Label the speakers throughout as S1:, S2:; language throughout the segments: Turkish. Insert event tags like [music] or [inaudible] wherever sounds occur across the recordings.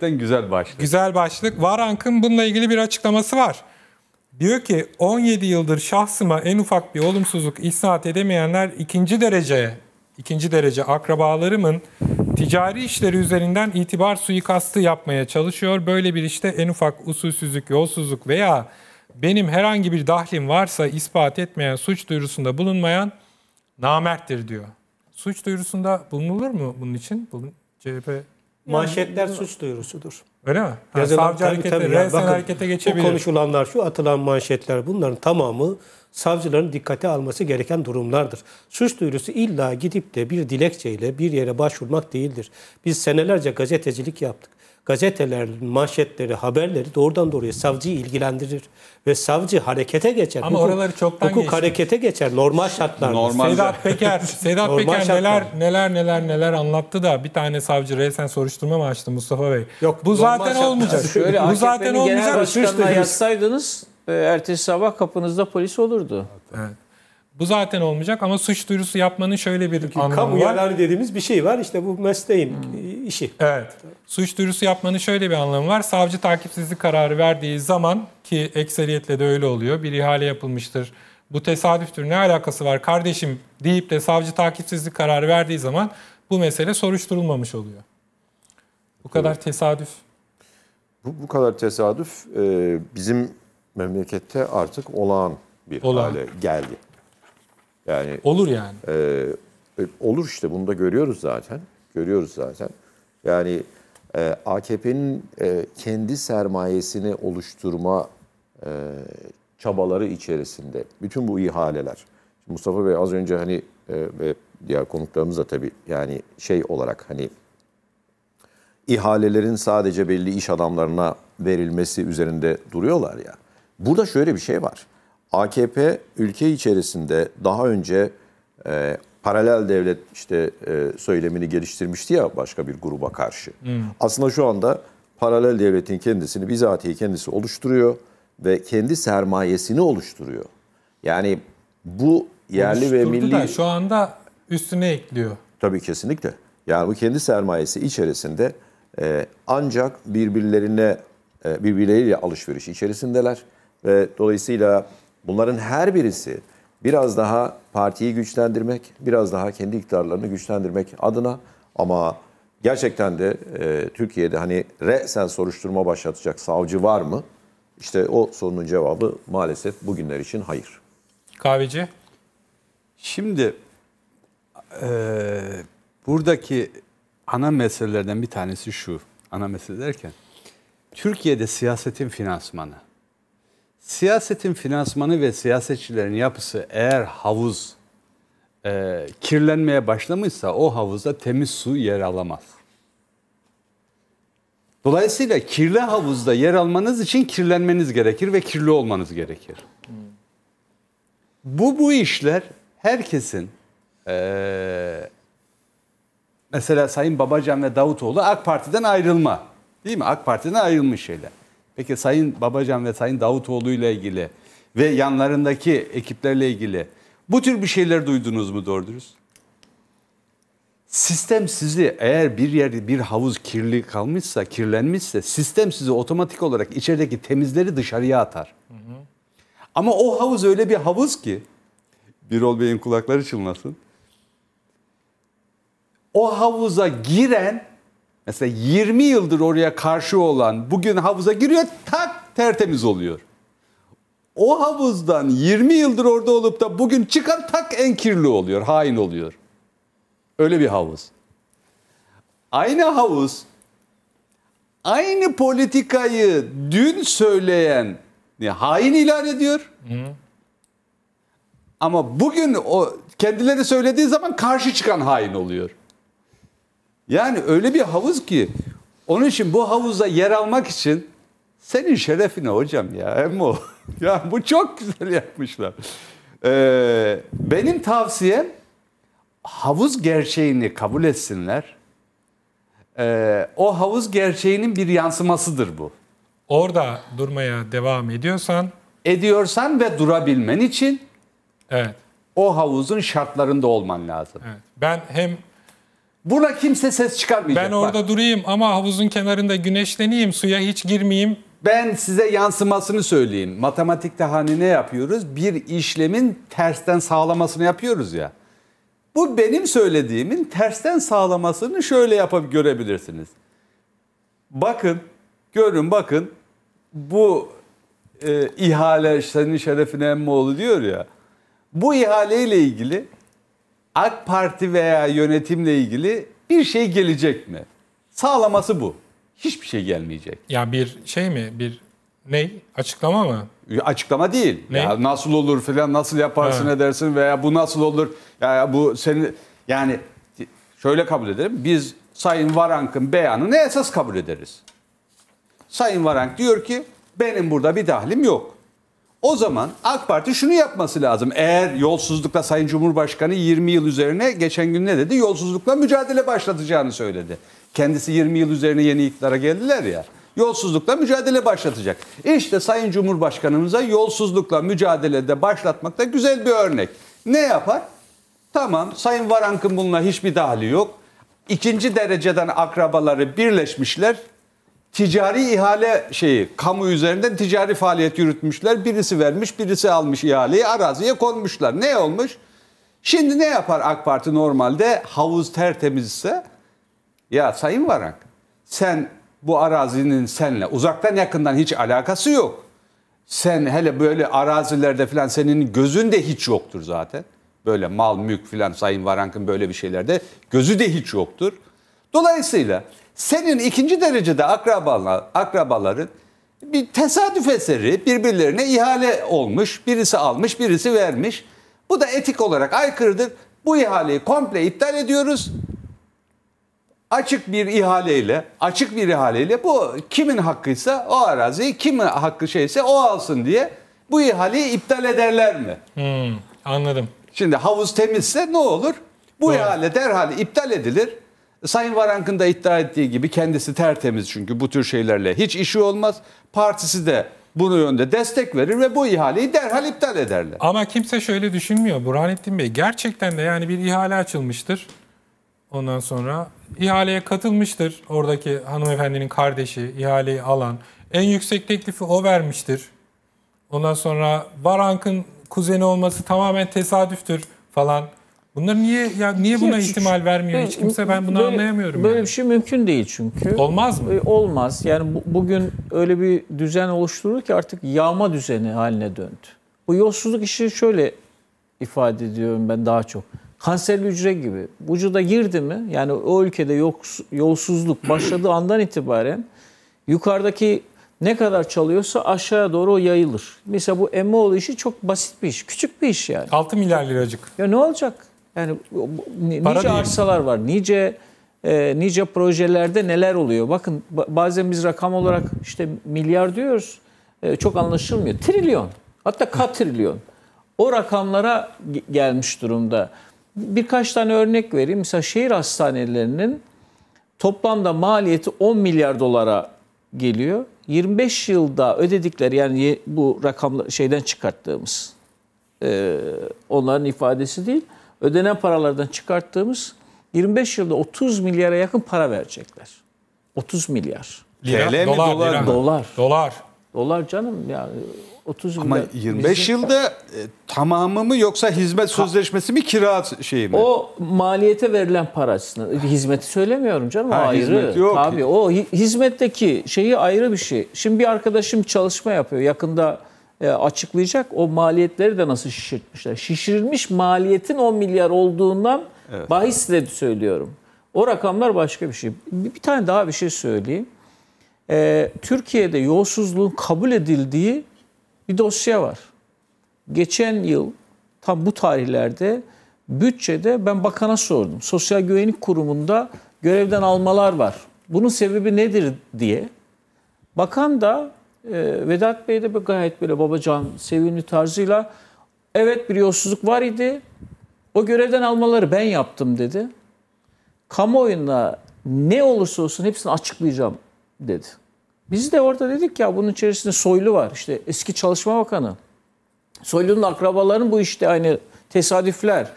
S1: güzel başlık.
S2: Güzel başlık. Varank'ın bununla ilgili bir açıklaması var. Diyor ki 17 yıldır şahsıma en ufak bir olumsuzluk isnat edemeyenler ikinci derece ikinci derece akrabalarımın ticari işleri üzerinden itibar suikastı yapmaya çalışıyor. Böyle bir işte en ufak usulsüzlük, yolsuzluk veya benim herhangi bir dahlim varsa ispat etmeyen suç duyurusunda bulunmayan namerttir diyor. Suç duyurusunda bulunulur mu bunun için? Bulun, CHP manşetler suç duyurusudur. Öyle mi? Ha, Yazılan, savcı tabii, harekete, tabii. Yani bakın, harekete geçebilir. Bu konuşulanlar, şu atılan manşetler bunların tamamı savcıların dikkate alması gereken durumlardır. Suç duyurusu illa gidip de bir dilekçeyle bir yere başvurmak değildir. Biz senelerce gazetecilik yaptık. Gazetelerin manşetleri, haberleri doğrudan doğruya savcıyı ilgilendirir. Ve savcı harekete geçer. Ama hukuk, oraları çoktan Hukuk geçti. harekete geçer normal şartlarda. Normal Sedat Peker, [laughs] Sedat Peker neler neler neler neler anlattı da bir tane savcı resen soruşturma mı açtı Mustafa Bey? Yok, bu zaten zaten olmayacak. Şöyle bu zaten olmayacak. Başkanına
S3: yatsaydınız e, ertesi sabah kapınızda polis olurdu. Evet.
S2: Bu zaten olmayacak ama suç duyurusu yapmanın şöyle bir Çünkü anlamı kamu var. Kamu dediğimiz bir şey var. İşte bu mesleğin hmm. işi. Evet. Suç duyurusu yapmanın şöyle bir anlamı var. Savcı takipsizlik kararı verdiği zaman ki ekseriyetle de öyle oluyor. Bir ihale yapılmıştır. Bu tesadüftür ne alakası var kardeşim deyip de savcı takipsizlik kararı verdiği zaman bu mesele soruşturulmamış oluyor. Bu kadar tesadüf
S4: bu, bu kadar tesadüf e, bizim memlekette artık olağan bir olağan. hale geldi. Yani olur yani. E, e olur işte bunu da görüyoruz zaten. Görüyoruz zaten. Yani e, AKP'nin e, kendi sermayesini oluşturma e, çabaları içerisinde bütün bu ihaleler. Mustafa Bey az önce hani e, ve diğer konuklarımız da tabii yani şey olarak hani ihalelerin sadece belli iş adamlarına verilmesi üzerinde duruyorlar ya. Burada şöyle bir şey var. AKP ülke içerisinde daha önce e, paralel devlet işte e, söylemini geliştirmişti ya başka bir gruba karşı. Hmm. Aslında şu anda paralel devletin kendisini bizatihi kendisi oluşturuyor ve kendi sermayesini oluşturuyor. Yani bu yerli ve milli da şu
S2: anda üstüne ekliyor.
S4: Tabii kesinlikle. Yani bu kendi sermayesi içerisinde e, ancak birbirlerine e, birbirleriyle alışveriş içerisindeler ve dolayısıyla bunların her birisi biraz daha partiyi güçlendirmek, biraz daha kendi iktidarlarını güçlendirmek adına ama gerçekten de e, Türkiye'de hani re sen soruşturma başlatacak savcı var mı? İşte o sorunun cevabı maalesef bugünler için hayır. Kahveci? Şimdi
S2: e,
S1: buradaki ana meselelerden bir tanesi şu. Ana mesele derken Türkiye'de siyasetin finansmanı. Siyasetin finansmanı ve siyasetçilerin yapısı eğer havuz e, kirlenmeye başlamışsa o havuzda temiz su yer alamaz. Dolayısıyla kirli havuzda yer almanız için kirlenmeniz gerekir ve kirli olmanız gerekir. Bu bu işler herkesin e, mesela Sayın Babacan ve Davutoğlu AK Parti'den ayrılma. Değil mi? AK Parti'den ayrılmış şeyler. Peki Sayın Babacan ve Sayın Davutoğlu ile ilgili ve yanlarındaki ekiplerle ilgili bu tür bir şeyler duydunuz mu doğru dürüst? Sistem sizi eğer bir yer bir havuz kirli kalmışsa, kirlenmişse sistem sizi otomatik olarak içerideki temizleri dışarıya atar. Hı hı. Ama o havuz öyle bir havuz ki Birol Bey'in kulakları çınlasın o havuza giren mesela 20 yıldır oraya karşı olan bugün havuza giriyor tak tertemiz oluyor. O havuzdan 20 yıldır orada olup da bugün çıkan tak en kirli oluyor, hain oluyor. Öyle bir havuz. Aynı havuz aynı politikayı dün söyleyen hain ilan ediyor. Hı. Ama bugün o kendileri söylediği zaman karşı çıkan hain oluyor. Yani öyle bir havuz ki onun için bu havuza yer almak için senin şerefine hocam ya Emmo. [laughs] ya bu çok güzel yapmışlar. Ee, benim tavsiyem havuz gerçeğini kabul etsinler. Ee, o havuz gerçeğinin bir yansımasıdır bu.
S2: Orada durmaya devam ediyorsan ediyorsan ve
S1: durabilmen için evet. o havuzun şartlarında olman lazım. Evet.
S2: Ben hem Buna kimse ses çıkarmayacak. Ben orada Bak. durayım ama havuzun kenarında
S1: güneşleneyim, suya hiç girmeyeyim. Ben size yansımasını söyleyeyim. Matematikte hani ne yapıyoruz? Bir işlemin tersten sağlamasını yapıyoruz ya. Bu benim söylediğimin tersten sağlamasını şöyle yapıp görebilirsiniz. Bakın, görün bakın bu e, ihale senin şerefine emmoğlu diyor ya. Bu ihaleyle ilgili AK Parti veya yönetimle ilgili bir şey gelecek mi? Sağlaması bu. Hiçbir şey gelmeyecek.
S2: Ya bir şey mi? Bir ne? Açıklama mı? Açıklama değil. Ne? Ya
S1: nasıl olur filan nasıl yaparsın ha. edersin veya bu nasıl olur? Ya bu seni yani şöyle kabul edelim. Biz Sayın Varank'ın beyanını esas kabul ederiz. Sayın Varank diyor ki benim burada bir dahlim yok. O zaman AK Parti şunu yapması lazım. Eğer yolsuzlukla Sayın Cumhurbaşkanı 20 yıl üzerine geçen gün ne dedi? Yolsuzlukla mücadele başlatacağını söyledi. Kendisi 20 yıl üzerine yeni iktidara geldiler ya. Yolsuzlukla mücadele başlatacak. İşte Sayın Cumhurbaşkanımıza yolsuzlukla mücadelede başlatmak da güzel bir örnek. Ne yapar? Tamam Sayın Varank'ın bununla hiçbir dahli yok. İkinci dereceden akrabaları birleşmişler ticari ihale şeyi, kamu üzerinden ticari faaliyet yürütmüşler. Birisi vermiş, birisi almış ihaleyi, araziye konmuşlar. Ne olmuş? Şimdi ne yapar AK Parti normalde? Havuz tertemizse ya Sayın Varank sen bu arazinin senle uzaktan yakından hiç alakası yok. Sen hele böyle arazilerde falan senin gözün de hiç yoktur zaten. Böyle mal mülk falan Sayın Varank'ın böyle bir şeylerde gözü de hiç yoktur. Dolayısıyla senin ikinci derecede akrabalar, akrabaların bir tesadüf eseri birbirlerine ihale olmuş. Birisi almış, birisi vermiş. Bu da etik olarak aykırıdır. Bu ihaleyi komple iptal ediyoruz. Açık bir ihaleyle, açık bir ihaleyle bu kimin hakkıysa o araziyi, kimin hakkı şeyse o alsın diye bu ihaleyi iptal ederler mi? Hmm, anladım. Şimdi havuz temizse ne olur? Bu Doğru. ihale derhal iptal edilir Sayın Varank'ın da iddia ettiği gibi kendisi tertemiz çünkü bu tür şeylerle hiç işi olmaz. Partisi de bunu yönde destek verir ve bu ihaleyi derhal iptal ederler.
S2: Ama kimse şöyle düşünmüyor Burhanettin Bey. Gerçekten de yani bir ihale açılmıştır. Ondan sonra ihaleye katılmıştır oradaki hanımefendinin kardeşi, ihaleyi alan. En yüksek teklifi o vermiştir. Ondan sonra Varank'ın kuzeni olması tamamen tesadüftür falan. Bunlar niye ya niye buna ihtimal vermiyor hiç kimse ben bunu böyle, anlayamıyorum.
S3: Böyle yani. bir şey mümkün değil çünkü. Olmaz mı? E, olmaz. Yani bu, bugün öyle bir düzen oluşturulur ki artık yağma düzeni haline döndü. Bu yolsuzluk işi şöyle ifade ediyorum ben daha çok. Kanserli hücre gibi vücuda girdi mi yani o ülkede yok, yolsuzluk başladığı andan itibaren yukarıdaki ne kadar çalıyorsa aşağıya doğru o yayılır. Mesela bu Emmoğlu işi çok basit bir iş. Küçük bir iş yani. 6 milyar liracık. Ya ne olacak? Yani nice Para arsalar var, nice e, nice projelerde neler oluyor. Bakın bazen biz rakam olarak işte milyar diyoruz, e, çok anlaşılmıyor. Trilyon, hatta katrilyon. O rakamlara gelmiş durumda. Birkaç tane örnek vereyim. Mesela şehir hastanelerinin toplamda maliyeti 10 milyar dolara geliyor. 25 yılda ödedikleri yani bu rakamla şeyden çıkarttığımız e, onların ifadesi değil ödenen paralardan çıkarttığımız 25 yılda 30 milyara yakın para verecekler. 30 milyar. Lira, TL mi dolar? Dolar. dolar. Dolar. Dolar canım yani 30 milyar. Ama 25 bizim... yılda e, tamamı mı yoksa
S1: hizmet sözleşmesi mi kira şeyi mi? O
S3: maliyete verilen parasını hizmeti söylemiyorum canım ha, ayrı. Hizmet yok. Tabii o hizmetteki şeyi ayrı bir şey. Şimdi bir arkadaşım çalışma yapıyor yakında e, açıklayacak. O maliyetleri de nasıl şişirtmişler. Şişirilmiş maliyetin 10 milyar olduğundan evet. bahisle söylüyorum. O rakamlar başka bir şey. Bir, tane daha bir şey söyleyeyim. Ee, Türkiye'de yolsuzluğun kabul edildiği bir dosya var. Geçen yıl tam bu tarihlerde bütçede ben bakana sordum. Sosyal Güvenlik Kurumu'nda görevden almalar var. Bunun sebebi nedir diye. Bakan da e, Vedat Bey de böyle gayet böyle babacan, sevimli tarzıyla evet bir yolsuzluk var idi. O görevden almaları ben yaptım dedi. Kamuoyuna ne olursa olsun hepsini açıklayacağım dedi. Biz de orada dedik ya bunun içerisinde Soylu var. İşte eski Çalışma Bakanı. Soylu'nun akrabalarının bu işte aynı tesadüfler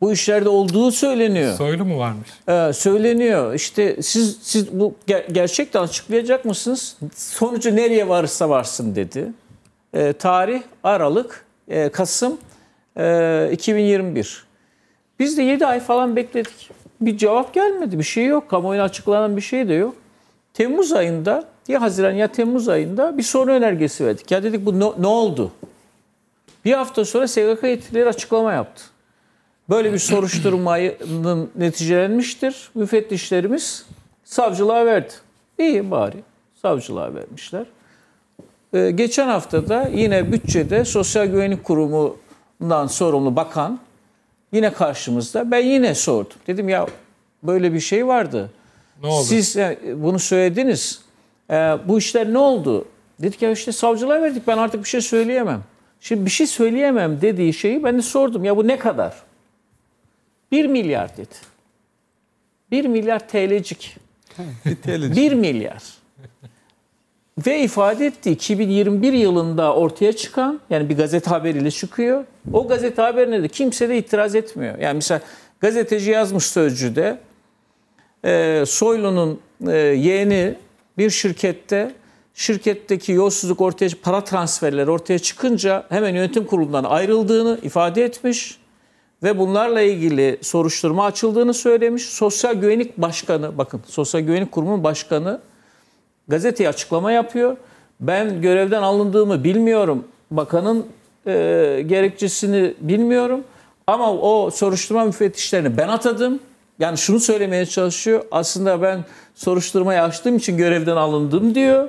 S3: bu işlerde olduğu söyleniyor. Soylu mu varmış? Ee, söyleniyor. İşte siz siz bu ger- gerçekten açıklayacak mısınız? Sonucu nereye varırsa varsın dedi. Ee, tarih Aralık, e, Kasım e, 2021. Biz de 7 ay falan bekledik. Bir cevap gelmedi, bir şey yok. Kamuoyuna açıklanan bir şey de yok. Temmuz ayında ya Haziran ya Temmuz ayında bir soru önergesi verdik. Ya dedik bu ne, ne oldu? Bir hafta sonra SGK yetkilileri açıklama yaptı. Böyle bir soruşturmanın neticelenmiştir. Müfettişlerimiz savcılığa verdi. İyi bari savcılığa vermişler. Ee, geçen hafta da yine bütçede Sosyal Güvenlik Kurumu'ndan sorumlu bakan yine karşımızda. Ben yine sordum. Dedim ya böyle bir şey vardı. Ne oldu? Siz yani, e, bunu söylediniz. Ee, bu işler ne oldu? Dedik ya işte savcılığa verdik ben artık bir şey söyleyemem. Şimdi bir şey söyleyemem dediği şeyi ben de sordum. Ya bu ne kadar? 1 milyar dedi. 1 milyar TL'cik. 1 milyar. Ve ifade etti 2021 yılında ortaya çıkan yani bir gazete haberiyle çıkıyor. O gazete haberine de kimse de itiraz etmiyor. Yani mesela gazeteci yazmış Sözcü'de e, Soylu'nun e, yeğeni bir şirkette şirketteki yolsuzluk ortaya para transferleri ortaya çıkınca hemen yönetim kurulundan ayrıldığını ifade etmiş ve bunlarla ilgili soruşturma açıldığını söylemiş. Sosyal Güvenlik Başkanı, bakın Sosyal Güvenlik Kurumu Başkanı gazeteye açıklama yapıyor. Ben görevden alındığımı bilmiyorum. Bakanın e, gerekçesini bilmiyorum. Ama o soruşturma müfettişlerini ben atadım. Yani şunu söylemeye çalışıyor. Aslında ben soruşturmayı açtığım için görevden alındım diyor.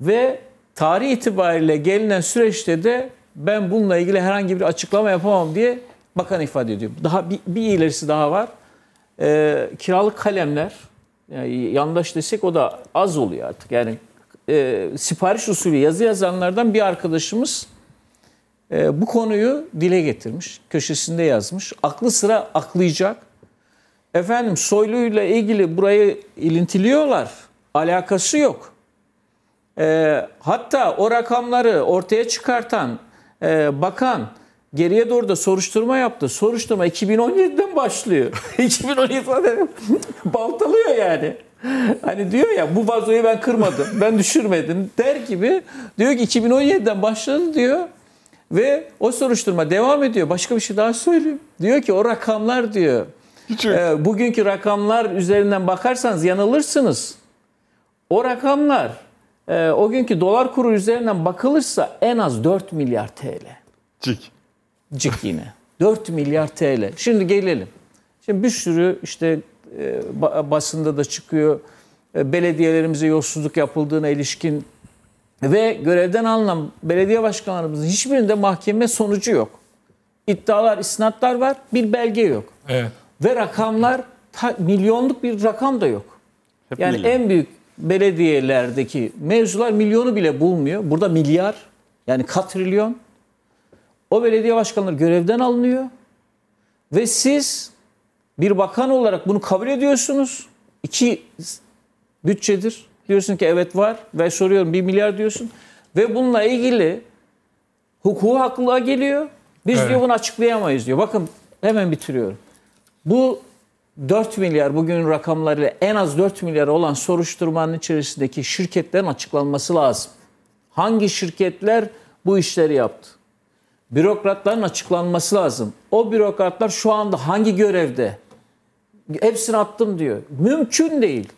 S3: Ve tarih itibariyle gelinen süreçte de ben bununla ilgili herhangi bir açıklama yapamam diye bakan ifade ediyor. Daha bir, bir ilerisi daha var. Ee, kiralık kalemler yani yandaş desek o da az oluyor artık. Yani e, sipariş usulü yazı yazanlardan bir arkadaşımız e, bu konuyu dile getirmiş. Köşesinde yazmış. Aklı sıra aklayacak. Efendim soyluyla ilgili burayı ilintiliyorlar. Alakası yok. E, hatta o rakamları ortaya çıkartan e, bakan geriye doğru da soruşturma yaptı. Soruşturma 2017'den başlıyor. 2017'den [laughs] [laughs] baltalıyor yani. Hani diyor ya bu vazoyu ben kırmadım, ben düşürmedim der gibi diyor ki 2017'den başladı diyor ve o soruşturma devam ediyor. Başka bir şey daha söyleyeyim. Diyor ki o rakamlar diyor. e, bugünkü rakamlar üzerinden bakarsanız yanılırsınız. O rakamlar e, o günkü dolar kuru üzerinden bakılırsa en az 4 milyar TL. Cik. Cik yine. 4 milyar TL. Şimdi gelelim. Şimdi bir sürü işte e, basında da çıkıyor e, belediyelerimize yolsuzluk yapıldığına ilişkin ve görevden alınan belediye başkanlarımızın hiçbirinde mahkeme sonucu yok. İddialar, isnatlar var, bir belge yok. Evet. Ve rakamlar ta, milyonluk bir rakam da yok. Hep yani milyon. en büyük belediyelerdeki mevzular milyonu bile bulmuyor. Burada milyar yani katrilyon. O belediye başkanları görevden alınıyor. Ve siz bir bakan olarak bunu kabul ediyorsunuz. İki bütçedir. Diyorsun ki evet var ve soruyorum bir milyar diyorsun. Ve bununla ilgili hukuku haklılığa geliyor. Biz evet. diyor bunu açıklayamayız diyor. Bakın hemen bitiriyorum. Bu 4 milyar bugün rakamlarıyla en az 4 milyar olan soruşturmanın içerisindeki şirketlerin açıklanması lazım. Hangi şirketler bu işleri yaptı? Bürokratların açıklanması lazım. O bürokratlar şu anda hangi görevde? Hepsini attım diyor. Mümkün değil.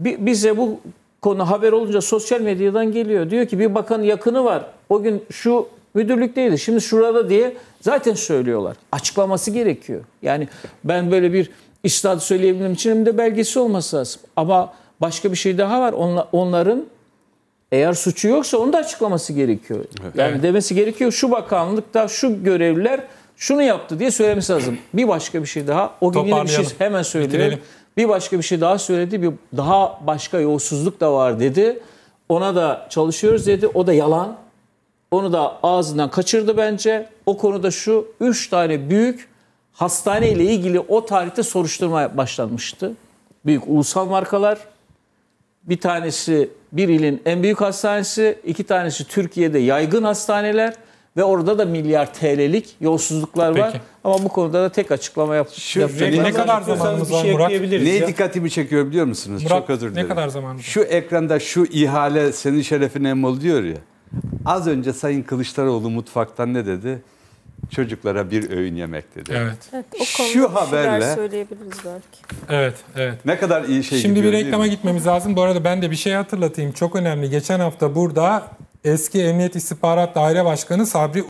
S3: Bize bu konu haber olunca sosyal medyadan geliyor. Diyor ki bir bakan yakını var. O gün şu müdürlükteydi. Şimdi şurada diye zaten söylüyorlar. Açıklaması gerekiyor. Yani ben böyle bir İstihdatı söyleyebilmem için hem de belgesi olması lazım. Ama başka bir şey daha var. Onla, onların eğer suçu yoksa onu da açıklaması gerekiyor. Yani evet. demesi gerekiyor şu bakanlıkta şu görevliler şunu yaptı diye söylemesi lazım. Bir başka bir şey daha. O gün yine bir şey hemen söyleyelim. Bir başka bir şey daha söyledi. Bir daha başka yolsuzluk da var dedi. Ona da çalışıyoruz dedi. O da yalan. Onu da ağzından kaçırdı bence. O konuda şu üç tane büyük hastane ile ilgili o tarihte soruşturma başlanmıştı. Büyük ulusal markalar, bir tanesi bir ilin en büyük hastanesi, iki tanesi Türkiye'de yaygın hastaneler ve orada da milyar TL'lik yolsuzluklar Peki. var. Ama bu konuda da tek açıklama yap Şu yapacaklar. Ne, şey kadar zamanımız var şey Murat? Neye ya?
S1: dikkatimi çekiyor biliyor musunuz? Murat, Çok özür dilerim. Ne kadar zamanımız
S3: Şu ekranda
S1: şu ihale senin şerefine emol diyor ya. Az önce Sayın Kılıçdaroğlu mutfaktan ne dedi? çocuklara bir öğün yemek dedi. Evet. evet
S2: o Şu haberle söyleyebiliriz belki. Evet, evet. Ne kadar iyi şey Şimdi gidiyor, bir reklama gitmemiz lazım. Bu arada ben de bir şey hatırlatayım. Çok önemli. Geçen hafta burada eski Emniyet İstihbarat Daire Başkanı Sabri